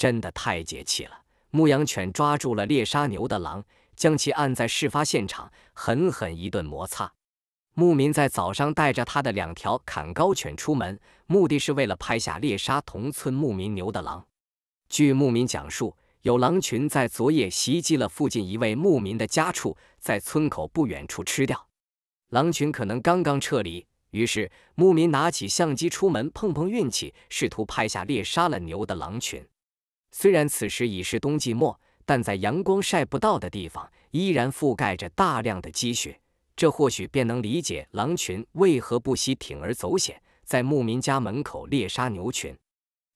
真的太解气了！牧羊犬抓住了猎杀牛的狼，将其按在事发现场，狠狠一顿摩擦。牧民在早上带着他的两条砍高犬出门，目的是为了拍下猎杀同村牧民牛的狼。据牧民讲述，有狼群在昨夜袭击了附近一位牧民的家畜，在村口不远处吃掉。狼群可能刚刚撤离，于是牧民拿起相机出门碰碰运气，试图拍下猎杀了牛的狼群。虽然此时已是冬季末，但在阳光晒不到的地方，依然覆盖着大量的积雪。这或许便能理解狼群为何不惜铤而走险，在牧民家门口猎杀牛群。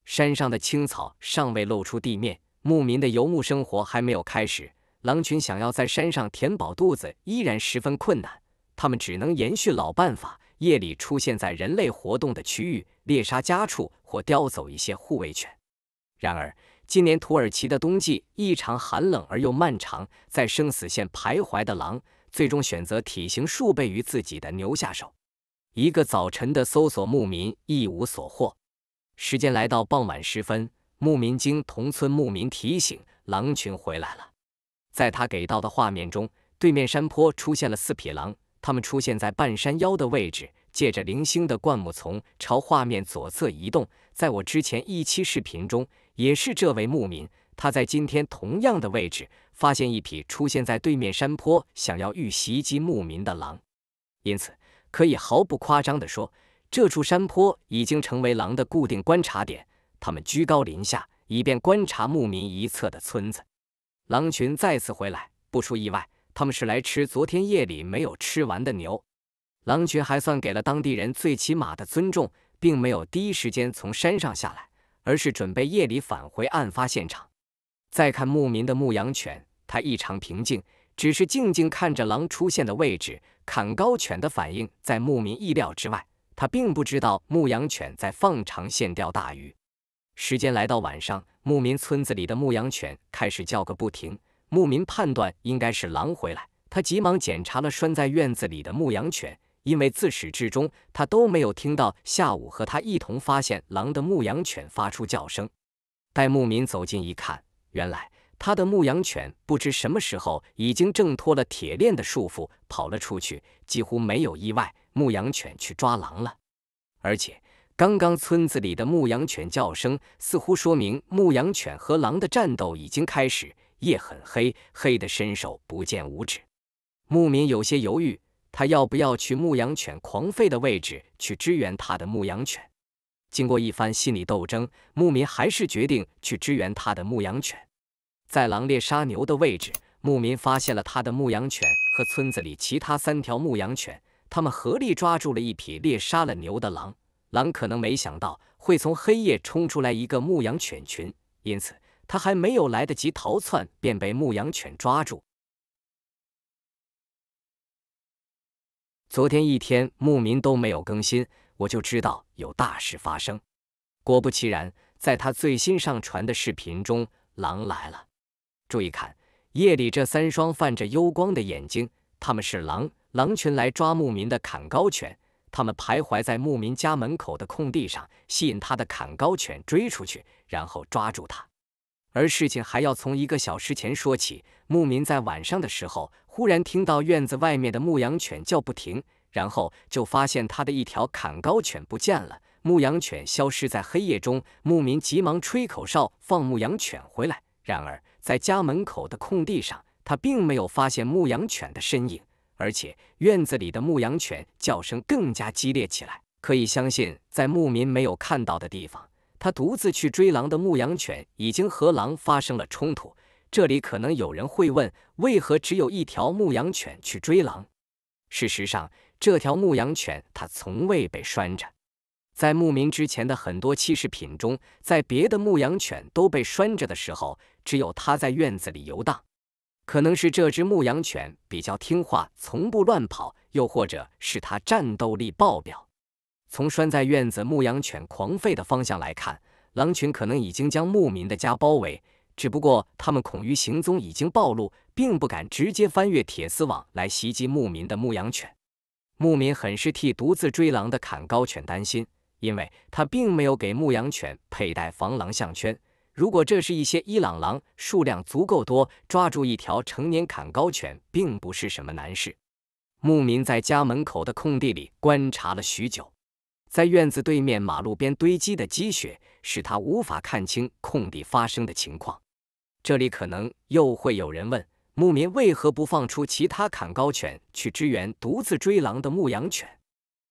山上的青草尚未露出地面，牧民的游牧生活还没有开始。狼群想要在山上填饱肚子，依然十分困难。他们只能延续老办法，夜里出现在人类活动的区域，猎杀家畜或叼走一些护卫犬。然而。今年土耳其的冬季异常寒冷而又漫长，在生死线徘徊的狼最终选择体型数倍于自己的牛下手。一个早晨的搜索，牧民一无所获。时间来到傍晚时分，牧民经同村牧民提醒，狼群回来了。在他给到的画面中，对面山坡出现了四匹狼，它们出现在半山腰的位置，借着零星的灌木丛朝画面左侧移动。在我之前一期视频中。也是这位牧民，他在今天同样的位置发现一匹出现在对面山坡，想要欲袭击牧民的狼。因此，可以毫不夸张地说，这处山坡已经成为狼的固定观察点。他们居高临下，以便观察牧民一侧的村子。狼群再次回来，不出意外，他们是来吃昨天夜里没有吃完的牛。狼群还算给了当地人最起码的尊重，并没有第一时间从山上下来。而是准备夜里返回案发现场。再看牧民的牧羊犬，它异常平静，只是静静看着狼出现的位置。砍高犬的反应在牧民意料之外，他并不知道牧羊犬在放长线钓大鱼。时间来到晚上，牧民村子里的牧羊犬开始叫个不停，牧民判断应该是狼回来，他急忙检查了拴在院子里的牧羊犬。因为自始至终，他都没有听到下午和他一同发现狼的牧羊犬发出叫声。待牧民走近一看，原来他的牧羊犬不知什么时候已经挣脱了铁链的束缚，跑了出去。几乎没有意外，牧羊犬去抓狼了。而且刚刚村子里的牧羊犬叫声，似乎说明牧羊犬和狼的战斗已经开始。夜很黑，黑的伸手不见五指。牧民有些犹豫。他要不要去牧羊犬狂吠的位置去支援他的牧羊犬？经过一番心理斗争，牧民还是决定去支援他的牧羊犬。在狼猎杀牛的位置，牧民发现了他的牧羊犬和村子里其他三条牧羊犬，他们合力抓住了一匹猎杀了牛的狼。狼可能没想到会从黑夜冲出来一个牧羊犬群，因此他还没有来得及逃窜，便被牧羊犬抓住。昨天一天，牧民都没有更新，我就知道有大事发生。果不其然，在他最新上传的视频中，狼来了。注意看，夜里这三双泛着幽光的眼睛，他们是狼。狼群来抓牧民的砍高犬，他们徘徊在牧民家门口的空地上，吸引他的砍高犬追出去，然后抓住他。而事情还要从一个小时前说起，牧民在晚上的时候。忽然听到院子外面的牧羊犬叫不停，然后就发现他的一条砍高犬不见了。牧羊犬消失在黑夜中，牧民急忙吹口哨放牧羊犬回来。然而，在家门口的空地上，他并没有发现牧羊犬的身影，而且院子里的牧羊犬叫声更加激烈起来。可以相信，在牧民没有看到的地方，他独自去追狼的牧羊犬已经和狼发生了冲突。这里可能有人会问，为何只有一条牧羊犬去追狼？事实上，这条牧羊犬它从未被拴着。在牧民之前的很多期视频中，在别的牧羊犬都被拴着的时候，只有它在院子里游荡。可能是这只牧羊犬比较听话，从不乱跑，又或者是它战斗力爆表。从拴在院子牧羊犬狂吠的方向来看，狼群可能已经将牧民的家包围。只不过他们恐于行踪已经暴露，并不敢直接翻越铁丝网来袭击牧民的牧羊犬。牧民很是替独自追狼的砍高犬担心，因为他并没有给牧羊犬佩戴防狼项圈。如果这是一些伊朗狼，数量足够多，抓住一条成年砍高犬并不是什么难事。牧民在家门口的空地里观察了许久，在院子对面马路边堆积的积雪使他无法看清空地发生的情况。这里可能又会有人问：牧民为何不放出其他砍高犬去支援独自追狼的牧羊犬？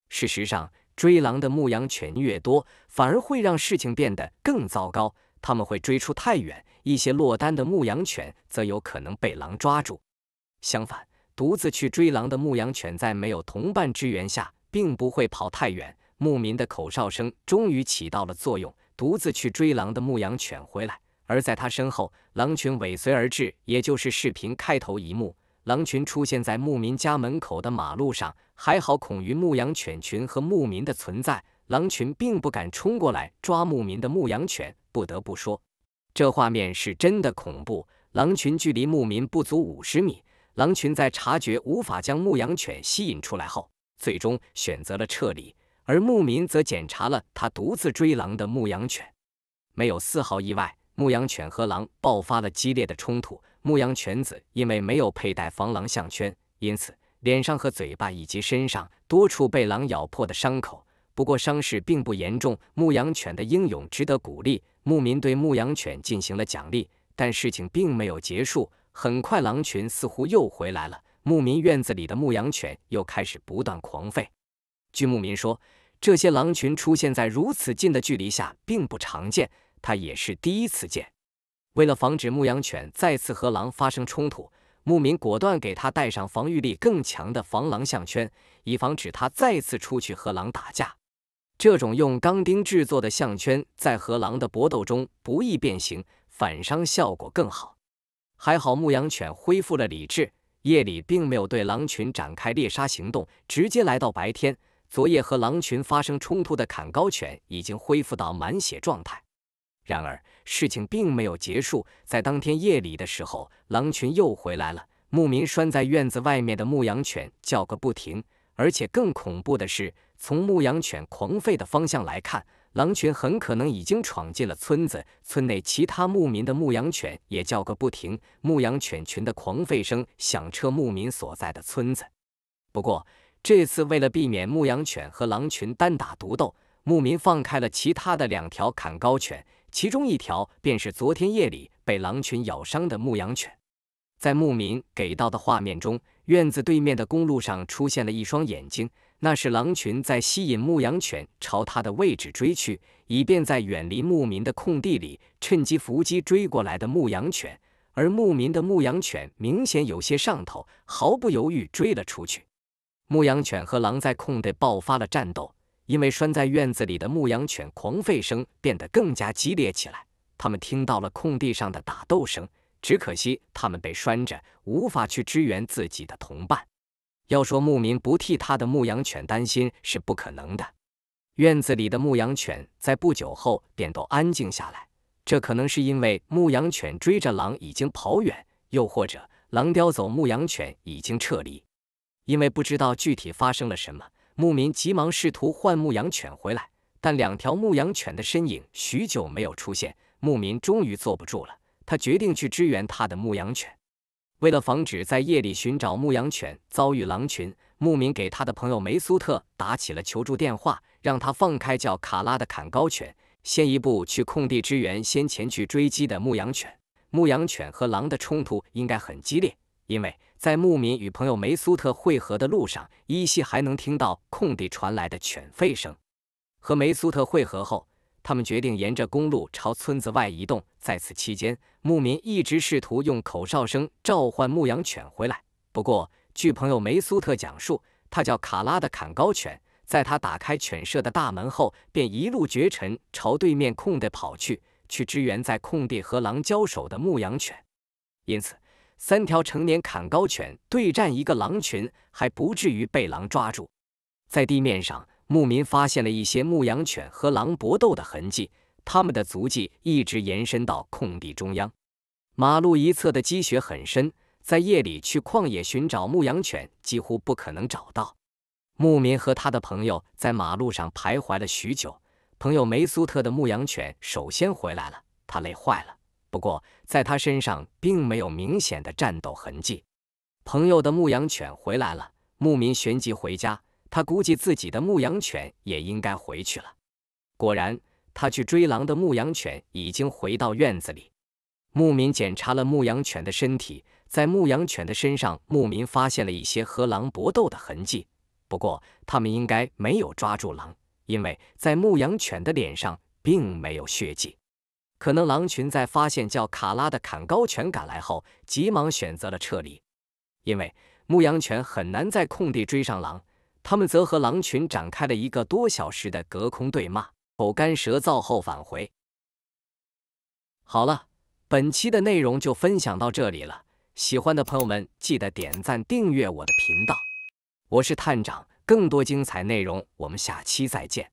事实上，追狼的牧羊犬越多，反而会让事情变得更糟糕。他们会追出太远，一些落单的牧羊犬则有可能被狼抓住。相反，独自去追狼的牧羊犬在没有同伴支援下，并不会跑太远。牧民的口哨声终于起到了作用，独自去追狼的牧羊犬回来。而在他身后，狼群尾随而至，也就是视频开头一幕，狼群出现在牧民家门口的马路上。还好，恐于牧羊犬群和牧民的存在，狼群并不敢冲过来抓牧民的牧羊犬。不得不说，这画面是真的恐怖。狼群距离牧民不足五十米，狼群在察觉无法将牧羊犬吸引出来后，最终选择了撤离。而牧民则检查了他独自追狼的牧羊犬，没有丝毫意外。牧羊犬和狼爆发了激烈的冲突。牧羊犬子因为没有佩戴防狼项圈，因此脸上和嘴巴以及身上多处被狼咬破的伤口。不过伤势并不严重。牧羊犬的英勇值得鼓励。牧民对牧羊犬进行了奖励，但事情并没有结束。很快，狼群似乎又回来了。牧民院子里的牧羊犬又开始不断狂吠。据牧民说，这些狼群出现在如此近的距离下并不常见。他也是第一次见。为了防止牧羊犬再次和狼发生冲突，牧民果断给他戴上防御力更强的防狼项圈，以防止他再次出去和狼打架。这种用钢钉制作的项圈，在和狼的搏斗中不易变形，反伤效果更好。还好牧羊犬恢复了理智，夜里并没有对狼群展开猎杀行动。直接来到白天，昨夜和狼群发生冲突的坎高犬已经恢复到满血状态。然而，事情并没有结束。在当天夜里的时候，狼群又回来了。牧民拴在院子外面的牧羊犬叫个不停，而且更恐怖的是，从牧羊犬狂吠的方向来看，狼群很可能已经闯进了村子。村内其他牧民的牧羊犬也叫个不停，牧羊犬群的狂吠声响彻牧民所在的村子。不过，这次为了避免牧羊犬和狼群单打独斗，牧民放开了其他的两条砍高犬。其中一条便是昨天夜里被狼群咬伤的牧羊犬，在牧民给到的画面中，院子对面的公路上出现了一双眼睛，那是狼群在吸引牧羊犬朝它的位置追去，以便在远离牧民的空地里趁机伏击追过来的牧羊犬。而牧民的牧羊犬明显有些上头，毫不犹豫追了出去，牧羊犬和狼在空地爆发了战斗。因为拴在院子里的牧羊犬狂吠声变得更加激烈起来，他们听到了空地上的打斗声，只可惜他们被拴着，无法去支援自己的同伴。要说牧民不替他的牧羊犬担心是不可能的。院子里的牧羊犬在不久后便都安静下来，这可能是因为牧羊犬追着狼已经跑远，又或者狼叼走牧羊犬已经撤离，因为不知道具体发生了什么。牧民急忙试图唤牧羊犬回来，但两条牧羊犬的身影许久没有出现。牧民终于坐不住了，他决定去支援他的牧羊犬。为了防止在夜里寻找牧羊犬遭遇狼群，牧民给他的朋友梅苏特打起了求助电话，让他放开叫卡拉的坎高犬，先一步去空地支援先前去追击的牧羊犬。牧羊犬和狼的冲突应该很激烈。因为在牧民与朋友梅苏特汇合的路上，依稀还能听到空地传来的犬吠声。和梅苏特汇合后，他们决定沿着公路朝村子外移动。在此期间，牧民一直试图用口哨声召唤牧羊犬回来。不过，据朋友梅苏特讲述，他叫卡拉的坎高犬，在他打开犬舍的大门后，便一路绝尘，朝对面空地跑去，去支援在空地和狼交手的牧羊犬。因此。三条成年坎高犬对战一个狼群，还不至于被狼抓住。在地面上，牧民发现了一些牧羊犬和狼搏斗的痕迹，他们的足迹一直延伸到空地中央。马路一侧的积雪很深，在夜里去旷野寻找牧羊犬几乎不可能找到。牧民和他的朋友在马路上徘徊了许久，朋友梅苏特的牧羊犬首先回来了，他累坏了。不过，在他身上并没有明显的战斗痕迹。朋友的牧羊犬回来了，牧民旋即回家。他估计自己的牧羊犬也应该回去了。果然，他去追狼的牧羊犬已经回到院子里。牧民检查了牧羊犬的身体，在牧羊犬的身上，牧民发现了一些和狼搏斗的痕迹。不过，他们应该没有抓住狼，因为在牧羊犬的脸上并没有血迹。可能狼群在发现叫卡拉的坎高犬赶来后，急忙选择了撤离，因为牧羊犬很难在空地追上狼，他们则和狼群展开了一个多小时的隔空对骂，口干舌燥后返回。好了，本期的内容就分享到这里了，喜欢的朋友们记得点赞、订阅我的频道，我是探长，更多精彩内容我们下期再见。